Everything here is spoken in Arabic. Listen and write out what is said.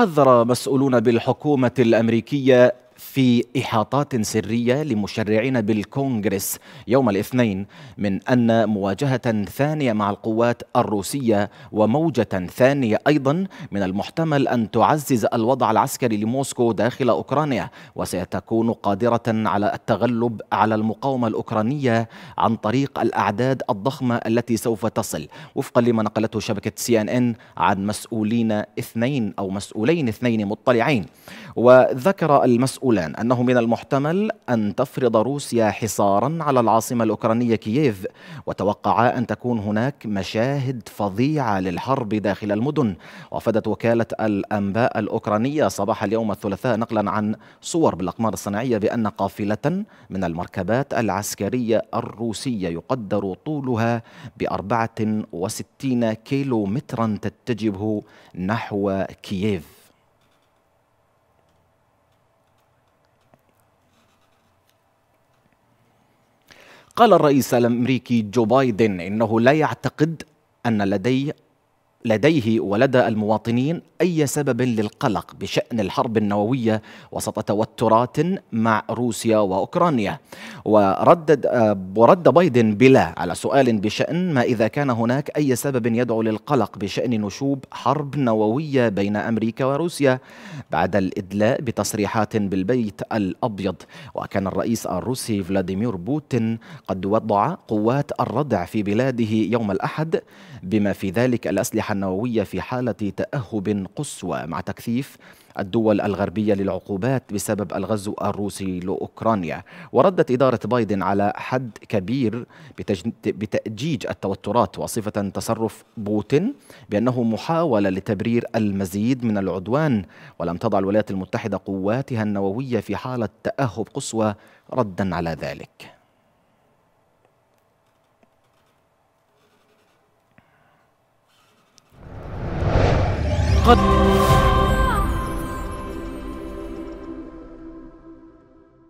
حذر مسؤولون بالحكومة الأمريكية في إحاطات سرية لمشرعين بالكونغرس يوم الاثنين من أن مواجهة ثانية مع القوات الروسية وموجة ثانية أيضا من المحتمل أن تعزز الوضع العسكري لموسكو داخل أوكرانيا وستكون قادرة على التغلب على المقاومة الأوكرانية عن طريق الأعداد الضخمة التي سوف تصل وفقا لما نقلته شبكة سي ان ان عن مسؤولين اثنين أو مسؤولين اثنين مطلعين وذكر المسؤول يقولان أنه من المحتمل أن تفرض روسيا حصارا على العاصمة الأوكرانية كييف وتوقعا أن تكون هناك مشاهد فظيعة للحرب داخل المدن وفدت وكالة الأنباء الأوكرانية صباح اليوم الثلاثاء نقلا عن صور بالأقمار الصناعية بأن قافلة من المركبات العسكرية الروسية يقدر طولها بأربعة وستين كيلو مترا تتجه نحو كييف قال الرئيس الامريكي جو بايدن انه لا يعتقد ان لدي لديه ولدى المواطنين اي سبب للقلق بشان الحرب النوويه وسط توترات مع روسيا واوكرانيا وردد آه، ورد بايدن بلا على سؤال بشأن ما إذا كان هناك أي سبب يدعو للقلق بشأن نشوب حرب نووية بين أمريكا وروسيا بعد الإدلاء بتصريحات بالبيت الأبيض وكان الرئيس الروسي فلاديمير بوتين قد وضع قوات الردع في بلاده يوم الأحد بما في ذلك الأسلحة النووية في حالة تأهب قصوى مع تكثيف الدول الغربية للعقوبات بسبب الغزو الروسي لأوكرانيا وردت إدارة إدارة بايدن على حد كبير بتأجيج التوترات وصفة تصرف بوتين بأنه محاولة لتبرير المزيد من العدوان ولم تضع الولايات المتحدة قواتها النووية في حالة تأهب قصوى ردا على ذلك قد